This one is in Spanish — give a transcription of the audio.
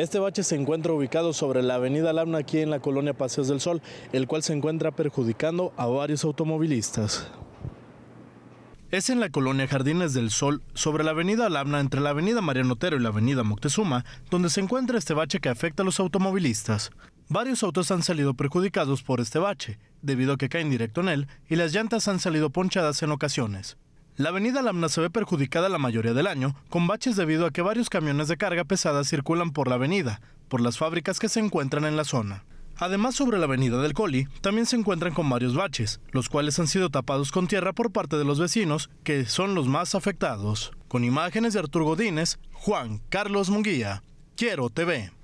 Este bache se encuentra ubicado sobre la avenida Lamna aquí en la colonia Paseos del Sol, el cual se encuentra perjudicando a varios automovilistas. Es en la colonia Jardines del Sol, sobre la avenida Alamna, entre la avenida Mariano Otero y la avenida Moctezuma, donde se encuentra este bache que afecta a los automovilistas. Varios autos han salido perjudicados por este bache, debido a que caen directo en él y las llantas han salido ponchadas en ocasiones. La avenida Lamna se ve perjudicada la mayoría del año, con baches debido a que varios camiones de carga pesada circulan por la avenida, por las fábricas que se encuentran en la zona. Además, sobre la avenida del Coli, también se encuentran con varios baches, los cuales han sido tapados con tierra por parte de los vecinos, que son los más afectados. Con imágenes de Arturo Godínez, Juan Carlos Munguía, Quiero TV.